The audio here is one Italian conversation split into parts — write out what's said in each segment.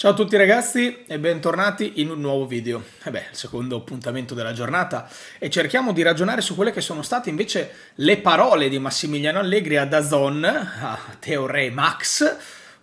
Ciao a tutti ragazzi e bentornati in un nuovo video. E eh beh, il secondo appuntamento della giornata e cerchiamo di ragionare su quelle che sono state invece le parole di Massimiliano Allegri ad Azon, a Teo Max,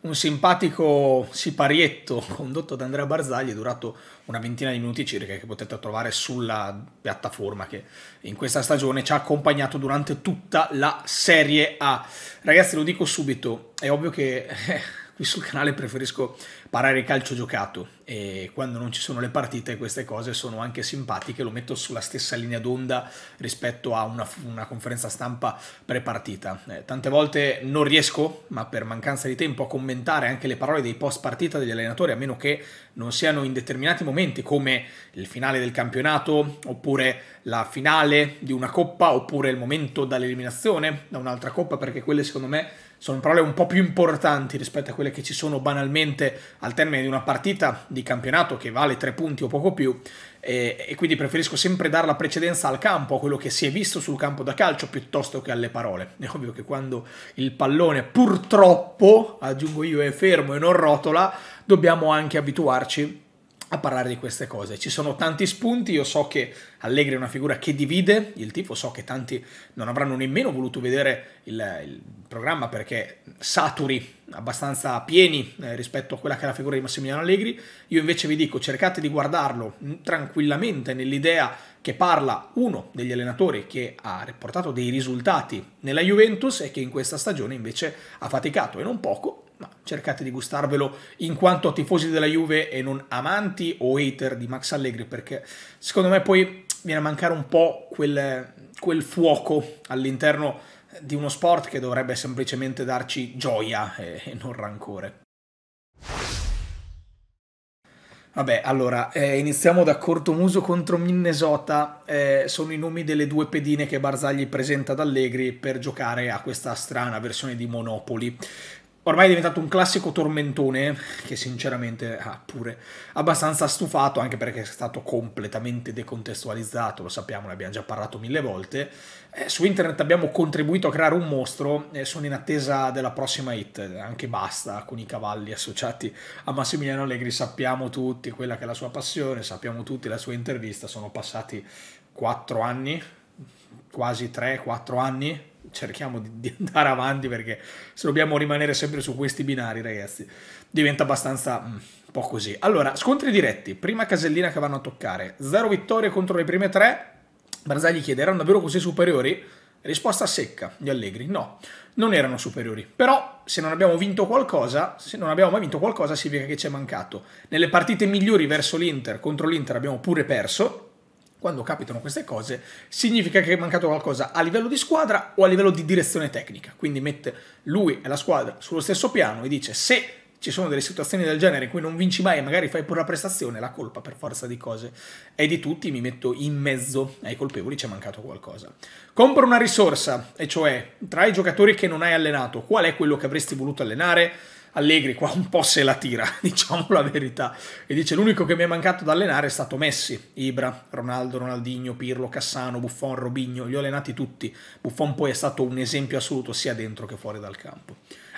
un simpatico siparietto condotto da Andrea Barzagli, durato una ventina di minuti circa, che potete trovare sulla piattaforma che in questa stagione ci ha accompagnato durante tutta la Serie A. Ragazzi, lo dico subito, è ovvio che... Eh, qui sul canale preferisco parlare calcio giocato e quando non ci sono le partite queste cose sono anche simpatiche, lo metto sulla stessa linea d'onda rispetto a una, una conferenza stampa pre-partita. Eh, tante volte non riesco, ma per mancanza di tempo, a commentare anche le parole dei post partita degli allenatori, a meno che non siano in determinati momenti come il finale del campionato, oppure la finale di una coppa, oppure il momento dall'eliminazione da un'altra coppa, perché quelle secondo me sono parole un po' più importanti rispetto a quelle che ci sono banalmente al termine di una partita di campionato che vale tre punti o poco più e, e, quindi preferisco sempre dare la precedenza al campo, a quello che si è visto sul campo da calcio piuttosto che alle parole. È ovvio che quando il pallone purtroppo, aggiungo io, è fermo e non rotola, dobbiamo anche abituarci a parlare di queste cose. Ci sono tanti spunti, io so che Allegri è una figura che divide il tifo, so che tanti non avranno nemmeno voluto vedere il, il programma perché saturi abbastanza pieni eh, rispetto a quella che è la figura di Massimiliano Allegri. Io invece vi dico cercate di guardarlo mm, tranquillamente nell'idea che parla uno degli allenatori che ha portato dei risultati nella Juventus e che in questa stagione invece ha faticato e non poco ma cercate di gustarvelo in quanto tifosi della Juve e non amanti o hater di Max Allegri, perché secondo me poi viene a mancare un po' quel, quel fuoco all'interno di uno sport che dovrebbe semplicemente darci gioia e, e non rancore. Vabbè, allora, eh, iniziamo da Cortomuso contro Minnesota, eh, sono i nomi delle due pedine che Barzagli presenta ad Allegri per giocare a questa strana versione di Monopoli ormai è diventato un classico tormentone che sinceramente ha pure abbastanza stufato anche perché è stato completamente decontestualizzato, lo sappiamo, ne abbiamo già parlato mille volte. Eh, su internet abbiamo contribuito a creare un mostro e eh, sono in attesa della prossima hit, anche basta con i cavalli associati a Massimiliano Allegri, sappiamo tutti quella che è la sua passione, sappiamo tutti la sua intervista, sono passati 4 anni, quasi 3-4 anni cerchiamo di, di, andare avanti perché se dobbiamo rimanere sempre su questi binari, ragazzi, diventa abbastanza mm, un po' così. Allora, scontri diretti, prima casellina che vanno a toccare, zero vittorie contro le prime tre. Barzagli chiede, erano davvero così superiori? Risposta secca, gli Allegri, no, non erano superiori. Però se non abbiamo vinto qualcosa, se non abbiamo mai vinto qualcosa significa che ci è mancato. Nelle partite migliori verso l'Inter, contro l'Inter abbiamo pure perso, quando capitano queste cose, significa che è mancato qualcosa a livello di squadra o a livello di direzione tecnica. Quindi mette lui e la squadra sullo stesso piano e dice se ci sono delle situazioni del genere in cui non vinci mai e magari fai pure la prestazione, la colpa per forza di cose è di tutti, mi metto in mezzo ai colpevoli, c'è mancato qualcosa. Compro una risorsa, e cioè tra i giocatori che non hai allenato, qual è quello che avresti voluto allenare? Allegri qua un po' se la tira, diciamo la verità, e dice l'unico che mi è mancato da allenare è stato Messi, Ibra, Ronaldo, Ronaldinho, Pirlo, Cassano, Buffon, Robigno, li ho allenati tutti, Buffon poi è stato un esempio assoluto sia dentro che fuori dal campo.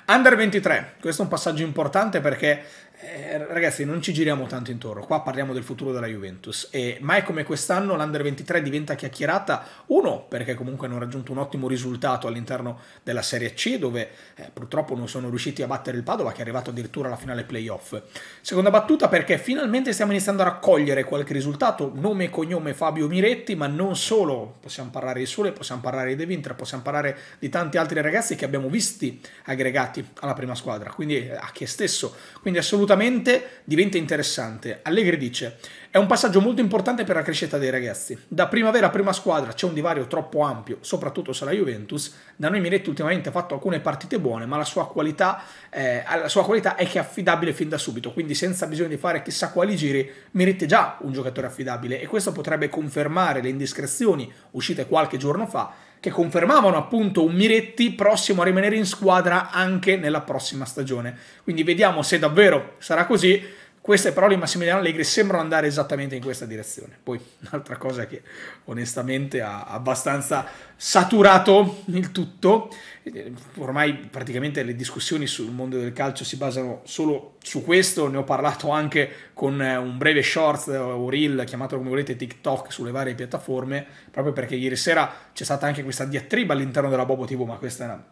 Under 23, questo è un passaggio importante perché eh, ragazzi, non ci giriamo tanto intorno. Qua parliamo del futuro della Juventus. E mai come quest'anno l'Under 23 diventa chiacchierata, uno, perché comunque hanno raggiunto un ottimo risultato all'interno della Serie C, dove eh, purtroppo non sono riusciti a battere il Padova, che è arrivato addirittura alla finale playoff. Seconda battuta, perché finalmente stiamo iniziando a raccogliere qualche risultato. Nome e cognome Fabio Miretti, ma non solo. Possiamo parlare di Sole, possiamo parlare di De Vintra, possiamo parlare di tanti altri ragazzi che abbiamo visti aggregati alla prima squadra, quindi eh, a chi stesso. Quindi assolutamente assolutamente diventa interessante. Allegri dice: È un passaggio molto importante per la crescita dei ragazzi. Da primavera a prima squadra c'è un divario troppo ampio, soprattutto sulla Juventus. Da noi Miretti ultimamente ha fatto alcune partite buone, ma la sua, qualità, eh, la sua qualità è che è affidabile fin da subito, quindi senza bisogno di fare chissà quali giri, Miretti è già un giocatore affidabile e questo potrebbe confermare le indiscrezioni uscite qualche giorno fa che confermavano appunto un Miretti prossimo a rimanere in squadra anche nella prossima stagione. Quindi vediamo se davvero sarà così queste parole di Massimiliano Allegri sembrano andare esattamente in questa direzione. Poi un'altra cosa che onestamente ha abbastanza saturato il tutto, eh, ormai praticamente le discussioni sul mondo del calcio si basano solo su questo, ne ho parlato anche con eh, un breve short o reel, chiamato come volete TikTok, sulle varie piattaforme, proprio perché ieri sera c'è stata anche questa diatriba all'interno della Bobo TV, ma questa è una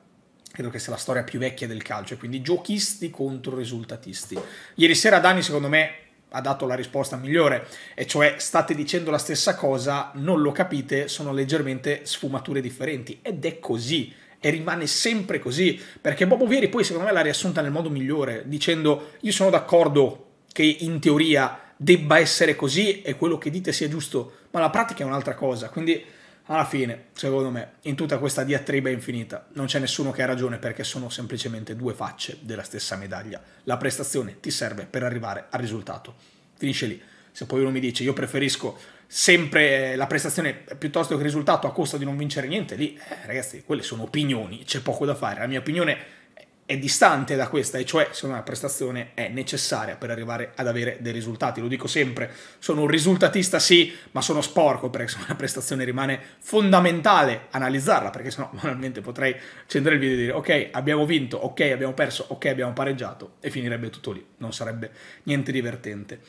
credo che sia la storia più vecchia del calcio, quindi giochisti contro risultatisti. Ieri sera Dani, secondo me, ha dato la risposta migliore, e cioè state dicendo la stessa cosa, non lo capite, sono leggermente sfumature differenti, ed è così. E rimane sempre così, perché Bobo Vieri poi secondo me l'ha riassunta nel modo migliore, dicendo io sono d'accordo che in teoria debba essere così e quello che dite sia giusto, ma la pratica è un'altra cosa, quindi alla fine, secondo me, in tutta questa diatriba infinita non c'è nessuno che ha ragione perché sono semplicemente due facce della stessa medaglia. La prestazione ti serve per arrivare al risultato. Finisce lì. Se poi uno mi dice io preferisco sempre eh, la prestazione piuttosto che il risultato a costo di non vincere niente, lì eh, ragazzi, quelle sono opinioni, c'è poco da fare. La mia opinione è è distante da questa, e cioè se una prestazione è necessaria per arrivare ad avere dei risultati. Lo dico sempre, sono un risultatista sì, ma sono sporco perché se una prestazione rimane fondamentale analizzarla, perché sennò normalmente potrei accendere il video e dire ok abbiamo vinto, ok abbiamo perso, ok abbiamo pareggiato e finirebbe tutto lì, non sarebbe niente divertente.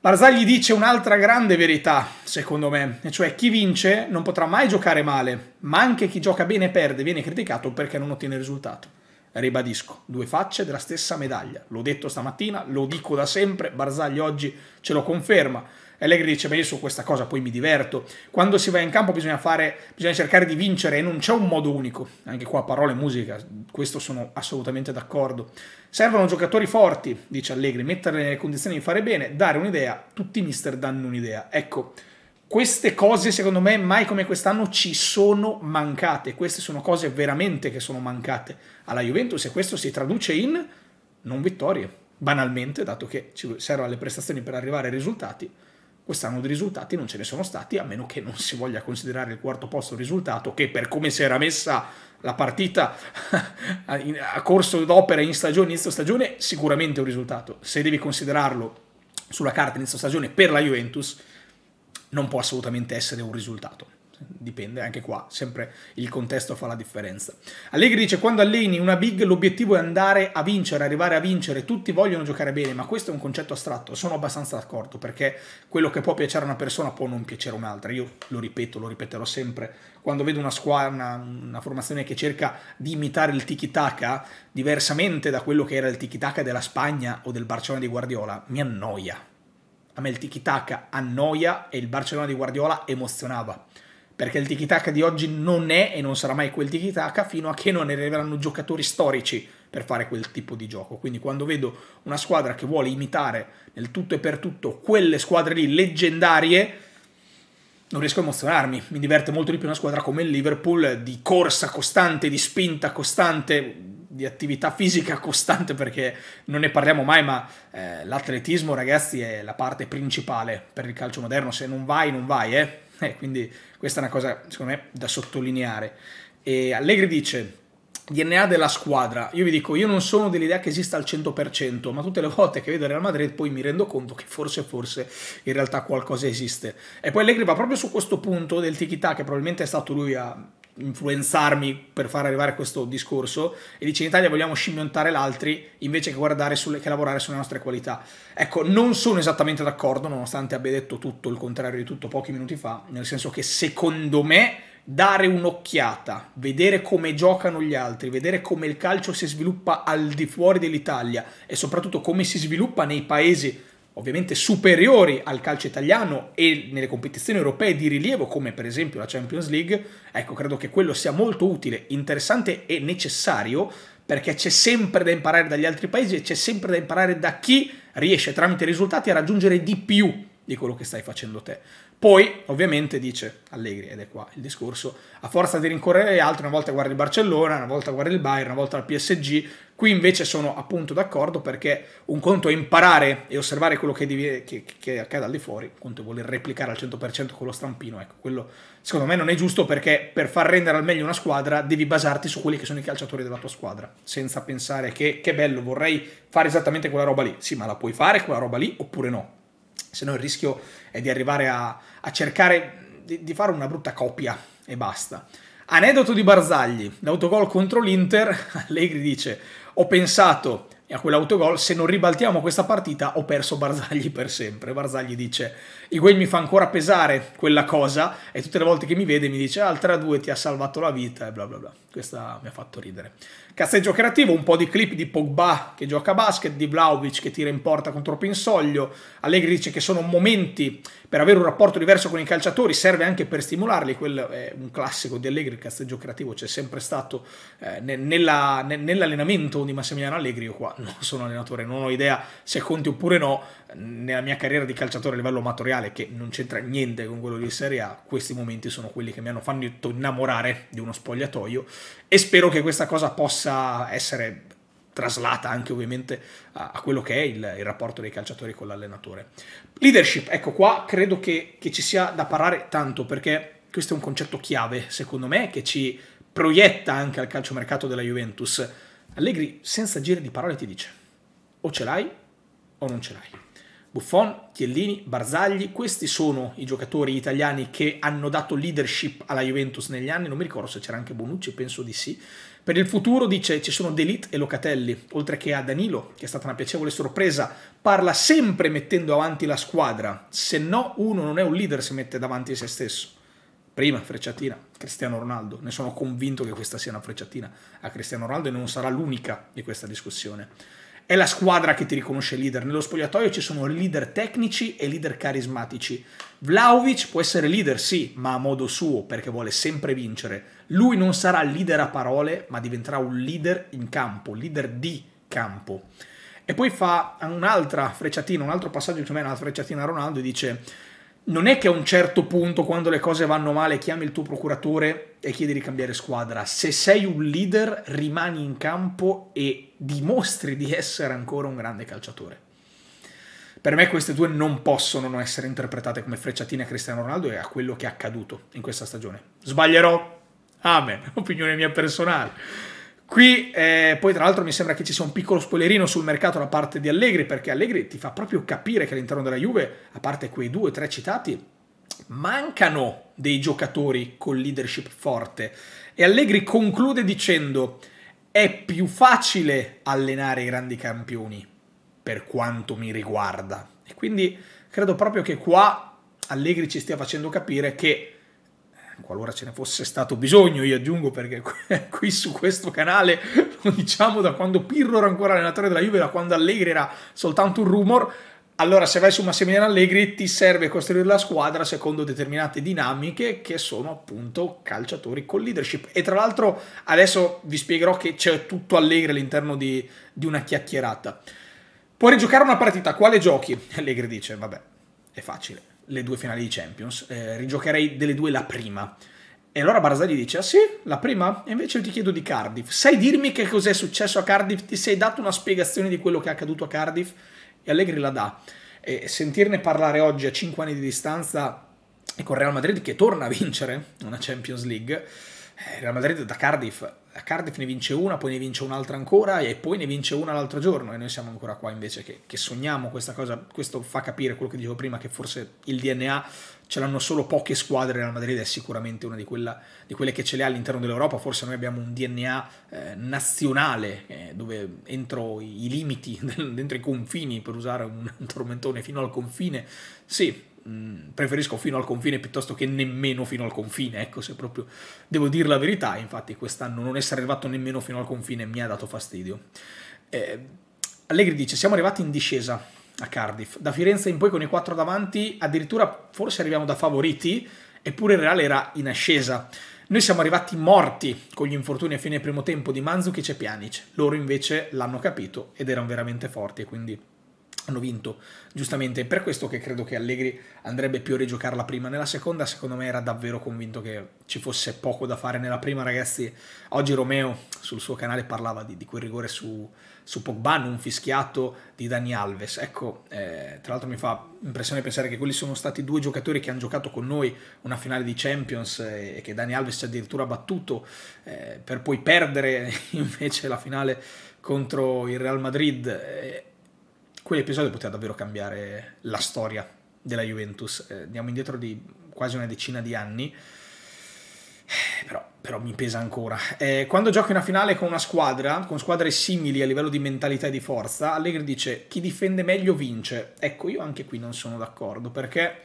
Barzagli dice un'altra grande verità, secondo me, e cioè chi vince non potrà mai giocare male, ma anche chi gioca bene perde viene criticato perché non ottiene risultato ribadisco, due facce della stessa medaglia. L'ho detto stamattina, lo dico da sempre, Barzagli oggi ce lo conferma. Allegri dice, beh, io su questa cosa poi mi diverto. Quando si va in campo bisogna, fare, bisogna cercare di vincere e non c'è un modo unico. Anche qua parole e musica, questo sono assolutamente d'accordo. Servono giocatori forti, dice Allegri, metterli nelle condizioni di fare bene, dare un'idea, tutti i mister danno un'idea. Ecco, queste cose secondo me mai come quest'anno ci sono mancate, queste sono cose veramente che sono mancate alla Juventus e questo si traduce in non vittorie, banalmente, dato che ci servono le prestazioni per arrivare ai risultati, quest'anno di risultati non ce ne sono stati, a meno che non si voglia considerare il quarto posto risultato che per come si era messa la partita a corso d'opera in stagione, inizio stagione, sicuramente è un risultato, se devi considerarlo sulla carta inizio stagione per la Juventus, non può assolutamente essere un risultato dipende anche qua, sempre il contesto fa la differenza. Allegri dice quando alleni una big l'obiettivo è andare a vincere, arrivare a vincere, tutti vogliono giocare bene, ma questo è un concetto astratto, sono abbastanza d'accordo perché quello che può piacere a una persona può non piacere a un'altra, io lo ripeto, lo ripeterò sempre, quando vedo una squadra, una, una formazione che cerca di imitare il tiki-taka diversamente da quello che era il tiki-taka della Spagna o del Barcellona di Guardiola, mi annoia a me il tiki-taka annoia e il Barcellona di Guardiola emozionava. Perché il tiki-taka di oggi non è e non sarà mai quel tiki-taka fino a che non arriveranno giocatori storici per fare quel tipo di gioco. Quindi quando vedo una squadra che vuole imitare nel tutto e per tutto quelle squadre lì leggendarie, non riesco a emozionarmi. Mi diverte molto di più una squadra come il Liverpool di corsa costante, di spinta costante, di attività fisica costante perché non ne parliamo mai, ma eh, l'atletismo ragazzi è la parte principale per il calcio moderno, se non vai non vai, eh? eh quindi questa è una cosa secondo me da sottolineare. E Allegri dice, DNA della squadra. Io vi dico, io non sono dell'idea che esista al 100%, ma tutte le volte che vedo Real Madrid poi mi rendo conto che forse, forse in realtà qualcosa esiste. E poi Allegri va proprio su questo punto del tiki-taka, che probabilmente è stato lui a influenzarmi per far arrivare questo discorso e dice in Italia vogliamo scimmiottare l'altri invece che, guardare sulle, che lavorare sulle nostre qualità. Ecco, non sono esattamente d'accordo, nonostante abbia detto tutto il contrario di tutto pochi minuti fa, nel senso che secondo me dare un'occhiata, vedere come giocano gli altri, vedere come il calcio si sviluppa al di fuori dell'Italia e soprattutto come si sviluppa nei paesi ovviamente superiori al calcio italiano e nelle competizioni europee di rilievo come per esempio la Champions League, ecco credo che quello sia molto utile, interessante e necessario perché c'è sempre da imparare dagli altri paesi e c'è sempre da imparare da chi riesce tramite risultati a raggiungere di più di quello che stai facendo te. Poi, ovviamente, dice Allegri, ed è qua il discorso, a forza di rincorrere gli altri, una volta guardi il Barcellona, una volta guardi il Bayern, una volta il PSG, qui invece sono appunto d'accordo perché un conto è imparare e osservare quello che, divide, che, che accade al di fuori, un conto è voler replicare al 100% con lo stampino, ecco, quello secondo me non è giusto perché per far rendere al meglio una squadra devi basarti su quelli che sono i calciatori della tua squadra, senza pensare che, che bello, vorrei fare esattamente quella roba lì, sì ma la puoi fare quella roba lì oppure no, se no il rischio è di arrivare a, a cercare di, di, fare una brutta copia e basta. Aneddoto di Barzagli, l'autogol contro l'Inter, Allegri dice ho pensato e a quell'autogol, se non ribaltiamo questa partita ho perso Barzagli per sempre. Barzagli dice, Higuain mi fa ancora pesare quella cosa e tutte le volte che mi vede mi dice, ah, il 3-2 ti ha salvato la vita e bla bla bla. Questa mi ha fatto ridere. Cazzeggio creativo, un po' di clip di Pogba che gioca a basket, di Vlaovic che tira in porta contro Pinsoglio. Allegri dice che sono momenti per avere un rapporto diverso con i calciatori, serve anche per stimolarli. Quello è un classico di Allegri, il casseggio creativo c'è sempre stato eh, nell'allenamento di Massimiliano Allegri io qua non sono allenatore, non ho idea se conti oppure no, nella mia carriera di calciatore a livello amatoriale, che non c'entra niente con quello di Serie A, questi momenti sono quelli che mi hanno fatto innamorare di uno spogliatoio e spero che questa cosa possa essere traslata anche ovviamente a, a quello che è il, il, rapporto dei calciatori con l'allenatore. Leadership, ecco qua credo che, che ci sia da parlare tanto perché questo è un concetto chiave secondo me che ci proietta anche al calciomercato della Juventus Allegri, senza giri di parole, ti dice o ce l'hai o non ce l'hai. Buffon, Chiellini, Barzagli, questi sono i giocatori italiani che hanno dato leadership alla Juventus negli anni, non mi ricordo se c'era anche Bonucci, penso di sì. Per il futuro dice ci sono Delit e Locatelli, oltre che a Danilo, che è stata una piacevole sorpresa, parla sempre mettendo avanti la squadra, se no uno non è un leader se mette davanti a se stesso. Prima frecciatina, Cristiano Ronaldo. Ne sono convinto che questa sia una frecciatina a Cristiano Ronaldo e non sarà l'unica di questa discussione. È la squadra che ti riconosce leader. Nello spogliatoio ci sono leader tecnici e leader carismatici. Vlaovic può essere leader, sì, ma a modo suo, perché vuole sempre vincere. Lui non sarà leader a parole, ma diventerà un leader in campo, leader di campo. E poi fa un'altra frecciatina, un altro passaggio che me è una frecciatina a Ronaldo e dice non è che a un certo punto, quando le cose vanno male, chiami il tuo procuratore e chiedi di cambiare squadra. Se sei un leader, rimani in campo e dimostri di essere ancora un grande calciatore. Per me queste due non possono non essere interpretate come frecciatine a Cristiano Ronaldo e a quello che è accaduto in questa stagione. Sbaglierò? Amen, opinione mia personale. Qui eh, poi tra l'altro mi sembra che ci sia un piccolo spoilerino sul mercato da parte di Allegri, perché Allegri ti fa proprio capire che all'interno della Juve, a parte quei due o tre citati, mancano dei giocatori con leadership forte. E Allegri conclude dicendo è più facile allenare i grandi campioni, per quanto mi riguarda. E quindi credo proprio che qua Allegri ci stia facendo capire che qualora ce ne fosse stato bisogno, io aggiungo perché qui su questo canale lo diciamo da quando Pirro era ancora allenatore della Juve, da quando Allegri era soltanto un rumor, allora se vai su Massimiliano Allegri ti serve costruire la squadra secondo determinate dinamiche che sono appunto calciatori con leadership. E tra l'altro adesso vi spiegherò che c'è tutto Allegri all'interno di, di una chiacchierata. Puoi rigiocare una partita, quale giochi? Allegri dice, vabbè, è facile le due finali di Champions, eh, rigiocherei delle due la prima. E allora Barzagli dice, ah sì, la prima? E invece io ti chiedo di Cardiff. Sai dirmi che cos'è successo a Cardiff? Ti sei dato una spiegazione di quello che è accaduto a Cardiff? E Allegri la dà. E sentirne parlare oggi a 5 anni di distanza e con Real Madrid che torna a vincere una Champions League eh, Real Madrid da Cardiff, a Cardiff ne vince una, poi ne vince un'altra ancora e poi ne vince una l'altro giorno e noi siamo ancora qua invece che, che, sogniamo questa cosa, questo fa capire quello che dicevo prima che forse il DNA ce l'hanno solo poche squadre, Real Madrid è sicuramente una di, quella, di quelle che ce le ha all'interno dell'Europa, forse noi abbiamo un DNA eh, nazionale eh, dove entro i limiti, dentro i confini, per usare un tormentone fino al confine, sì, Mm, preferisco fino al confine piuttosto che nemmeno fino al confine, ecco se proprio devo dire la verità, infatti quest'anno non essere arrivato nemmeno fino al confine mi ha dato fastidio. Eh, Allegri dice siamo arrivati in discesa a Cardiff, da Firenze in poi con i quattro davanti addirittura forse arriviamo da favoriti, eppure il Real era in ascesa. Noi siamo arrivati morti con gli infortuni a fine primo tempo di Manzukic e Cepianic, loro invece l'hanno capito ed erano veramente forti, e quindi hanno vinto, giustamente. Per questo che credo che Allegri andrebbe più a rigiocare la prima. Nella seconda, secondo me, era davvero convinto che ci fosse poco da fare. Nella prima, ragazzi, oggi Romeo sul suo canale parlava di, di quel rigore su, su Pogba, non fischiato di Dani Alves. Ecco, eh, tra l'altro mi fa impressione pensare che quelli sono stati due giocatori che hanno giocato con noi una finale di Champions eh, e che Dani Alves ci ha addirittura battuto eh, per poi perdere invece la finale contro il Real Madrid eh, quell'episodio poteva davvero cambiare la storia della Juventus. Eh, andiamo indietro di quasi una decina di anni, eh, però, però mi pesa ancora. Eh, quando giochi una finale con una squadra, con squadre simili a livello di mentalità e di forza, Allegri dice chi difende meglio vince. Ecco, io anche qui non sono d'accordo perché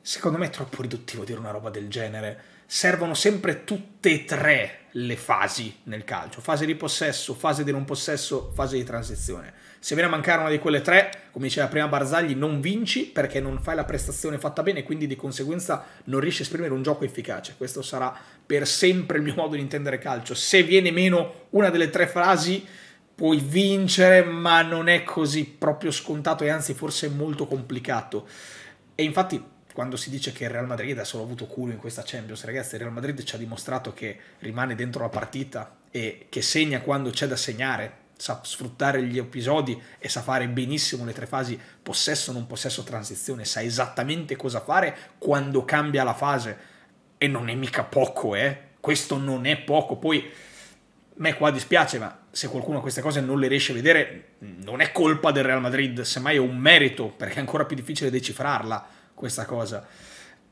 secondo me è troppo riduttivo dire una roba del genere. Servono sempre tutte e tre le fasi nel calcio, fase di possesso, fase di non possesso, fase di transizione. Se viene a mancare una di quelle tre, come diceva prima Barzagli, non vinci perché non fai la prestazione fatta bene e quindi di conseguenza non riesci a esprimere un gioco efficace. Questo sarà per sempre il mio modo di intendere calcio. Se viene meno una delle tre frasi, puoi vincere, ma non è così proprio scontato e anzi forse molto complicato. E infatti quando si dice che il Real Madrid ha solo avuto culo in questa Champions, ragazzi, il Real Madrid ci ha dimostrato che rimane dentro la partita e che segna quando c'è da segnare, sa sfruttare gli episodi e sa fare benissimo le tre fasi possesso, non possesso, transizione, sa esattamente cosa fare quando cambia la fase e non è mica poco, eh? Questo non è poco, poi a me qua dispiace, ma se qualcuno queste cose non le riesce a vedere, non è colpa del Real Madrid, semmai è un merito, perché è ancora più difficile decifrarla questa cosa.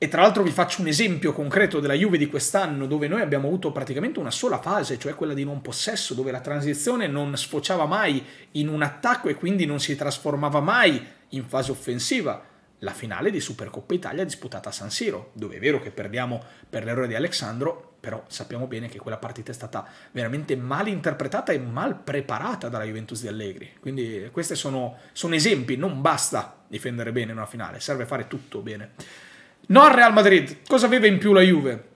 E tra l'altro vi faccio un esempio concreto della Juve di quest'anno, dove noi abbiamo avuto praticamente una sola fase, cioè quella di non possesso, dove la transizione non sfociava mai in un attacco e quindi non si trasformava mai in fase offensiva la finale di Supercoppa Italia disputata a San Siro, dove è vero che perdiamo per l'errore di Alessandro, però sappiamo bene che quella partita è stata veramente mal interpretata e mal preparata dalla Juventus di Allegri. Quindi questi sono, sono esempi, non basta difendere bene una finale, serve fare tutto bene. No al Real Madrid, cosa aveva in più la Juve?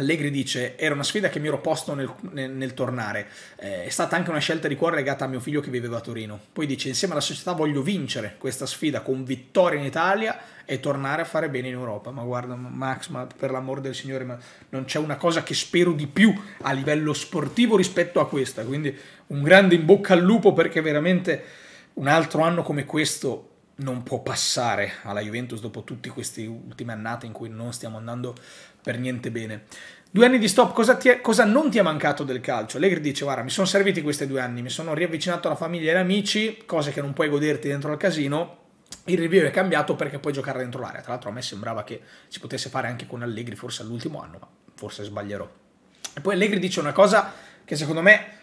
Allegri dice: Era una sfida che mi ero posto nel, nel, nel tornare. Eh, è stata anche una scelta di cuore legata a mio figlio che viveva a Torino. Poi dice: Insieme alla società voglio vincere questa sfida con vittoria in Italia e tornare a fare bene in Europa. Ma guarda, Max, ma per l'amor del Signore, ma non c'è una cosa che spero di più a livello sportivo rispetto a questa. Quindi un grande in bocca al lupo perché veramente un altro anno come questo non può passare alla Juventus dopo tutte queste ultime annate in cui non stiamo andando per niente bene. Due anni di stop, cosa, è, cosa, non ti è mancato del calcio? Allegri dice, guarda, mi sono serviti questi due anni, mi sono riavvicinato alla famiglia e agli amici, cose che non puoi goderti dentro al casino. Il review è cambiato perché puoi giocare dentro l'area. Tra l'altro a me sembrava che si potesse fare anche con Allegri, forse all'ultimo anno, ma forse sbaglierò. E poi Allegri dice una cosa che secondo me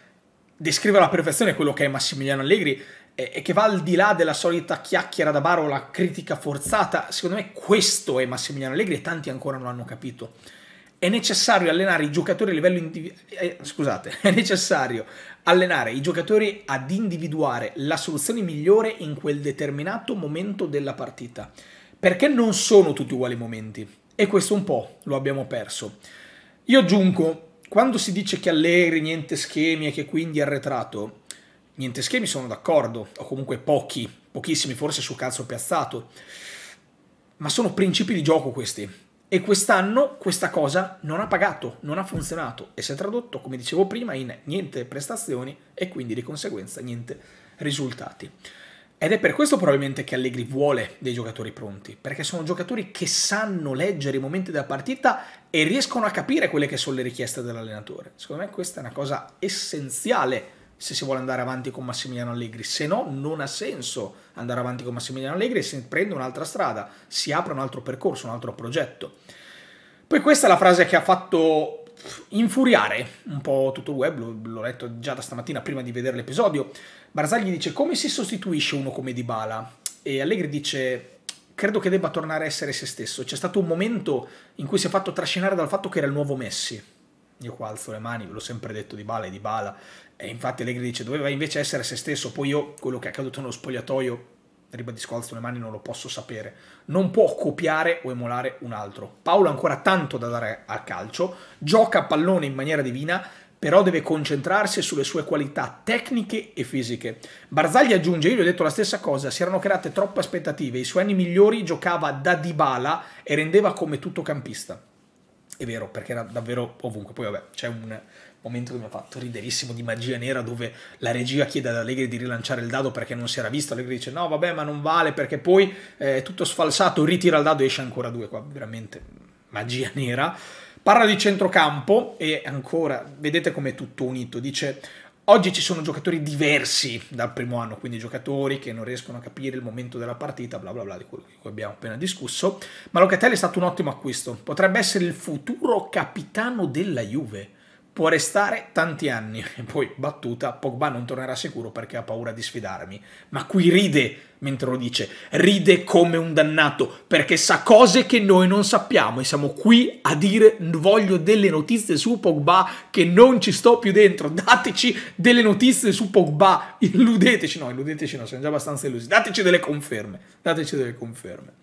descrive alla perfezione quello che è Massimiliano Allegri e che va al di là della solita chiacchiera da bar o la critica forzata, secondo me questo è Massimiliano Allegri e tanti ancora non hanno capito. È necessario allenare i giocatori a livello individuale, eh, scusate, è necessario allenare i giocatori ad individuare la soluzione migliore in quel determinato momento della partita, perché non sono tutti uguali i momenti e questo un po' lo abbiamo perso. Io aggiungo, quando si dice che Allegri niente schemi e che quindi è arretrato, niente schemi, sono d'accordo, o comunque pochi, pochissimi forse su calcio piazzato, ma sono principi di gioco questi. E quest'anno questa cosa non ha pagato, non ha funzionato e si è tradotto, come dicevo prima, in niente prestazioni e quindi di conseguenza niente risultati. Ed è per questo probabilmente che Allegri vuole dei giocatori pronti, perché sono giocatori che sanno leggere i momenti della partita e riescono a capire quelle che sono le richieste dell'allenatore. Secondo me questa è una cosa essenziale se si vuole andare avanti con Massimiliano Allegri, se no non ha senso andare avanti con Massimiliano Allegri e si prende un'altra strada, si apre un altro percorso, un altro progetto. Poi questa è la frase che ha fatto infuriare un po' tutto il web, l'ho letto già da stamattina prima di vedere l'episodio. Barzagli dice come si sostituisce uno come Dybala? E Allegri dice credo che debba tornare a essere se stesso. C'è stato un momento in cui si è fatto trascinare dal fatto che era il nuovo Messi io qua alzo le mani, ve l'ho sempre detto di Bala e di Bala, e infatti Allegri dice doveva invece essere se stesso, poi io quello che è accaduto nello spogliatoio, ribadisco alzo le mani, non lo posso sapere, non può copiare o emulare un altro. Paolo ha ancora tanto da dare al calcio, gioca a pallone in maniera divina, però deve concentrarsi sulle sue qualità tecniche e fisiche. Barzagli aggiunge, io gli ho detto la stessa cosa, si erano create troppe aspettative, i suoi anni migliori giocava da Dybala e rendeva come tutto campista è vero, perché era davvero ovunque. Poi vabbè, c'è un momento che mi ha fatto riderissimo di magia nera dove la regia chiede ad Allegri di rilanciare il dado perché non si era visto, Allegri dice no vabbè ma non vale perché poi eh, è tutto sfalsato, ritira il dado e esce ancora due qua, veramente magia nera. Parla di centrocampo e ancora, vedete com'è tutto unito, dice Oggi ci sono giocatori diversi dal primo anno, quindi giocatori che non riescono a capire il momento della partita, bla bla bla, di quello di cui abbiamo appena discusso, ma Locatelli è stato un ottimo acquisto, potrebbe essere il futuro capitano della Juve può restare tanti anni. E poi, battuta, Pogba non tornerà sicuro perché ha paura di sfidarmi. Ma qui ride mentre lo dice, ride come un dannato, perché sa cose che noi non sappiamo e siamo qui a dire voglio delle notizie su Pogba che non ci sto più dentro, dateci delle notizie su Pogba, illudeteci, no, illudeteci no, siamo già abbastanza illusi, dateci delle conferme, dateci delle conferme.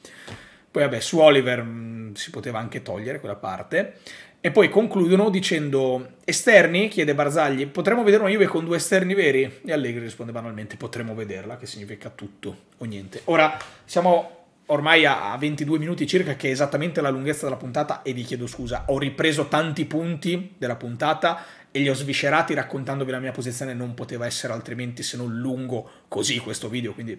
Poi vabbè, su Oliver mh, mm, si poteva anche togliere quella parte. E poi concludono dicendo esterni, chiede Barzagli, potremmo vedere una Juve con due esterni veri? E Allegri risponde banalmente potremmo vederla, che significa tutto o niente. Ora siamo ormai a 22 minuti circa, che è esattamente la lunghezza della puntata, e vi chiedo scusa, ho ripreso tanti punti della puntata e li ho sviscerati raccontandovi la mia posizione, non poteva essere altrimenti se non lungo così questo video, quindi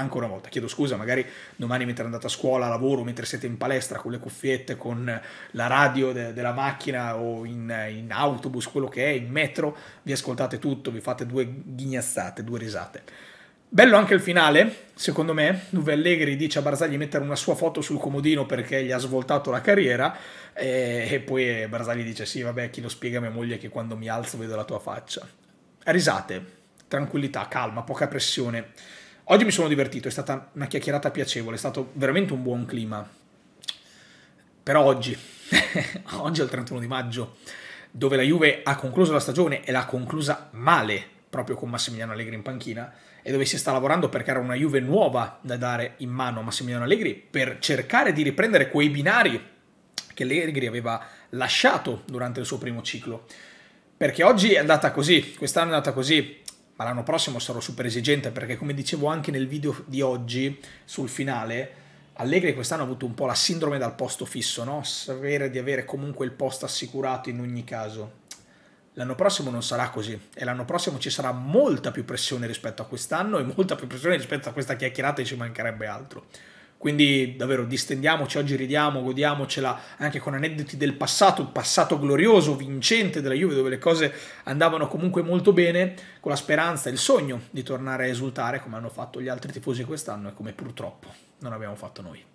ancora una volta chiedo scusa, magari domani mentre andate a scuola, a lavoro, mentre siete in palestra con le cuffiette, con la radio de della macchina o in, in, autobus, quello che è, in metro, vi ascoltate tutto, vi fate due ghignazzate, due risate. Bello anche il finale, secondo me, dove Allegri dice a Barzagli di mettere una sua foto sul comodino perché gli ha svoltato la carriera e, eh, e poi Barzagli dice sì vabbè chi lo spiega a mia moglie che quando mi alzo vedo la tua faccia. Risate, tranquillità, calma, poca pressione Oggi mi sono divertito, è stata una chiacchierata piacevole, è stato veramente un buon clima. Però oggi, oggi è il 31 di maggio, dove la Juve ha concluso la stagione e l'ha conclusa male, proprio con Massimiliano Allegri in panchina, e dove si sta lavorando perché era una Juve nuova da dare in mano a Massimiliano Allegri per cercare di riprendere quei binari che Allegri aveva lasciato durante il suo primo ciclo. Perché oggi è andata così, quest'anno è andata così, ma l'anno prossimo sarò super esigente perché come dicevo anche nel video di oggi sul finale, Allegri quest'anno ha avuto un po' la sindrome dal posto fisso, no? Sapere di avere comunque il posto assicurato in ogni caso. L'anno prossimo non sarà così e l'anno prossimo ci sarà molta più pressione rispetto a quest'anno e molta più pressione rispetto a questa chiacchierata e ci mancherebbe altro. Quindi davvero distendiamoci, oggi ridiamo, godiamocela anche con aneddoti del passato, un passato glorioso, vincente della Juve dove le cose andavano comunque molto bene, con la speranza e il sogno di tornare a esultare come hanno fatto gli altri tifosi quest'anno e come purtroppo non abbiamo fatto noi.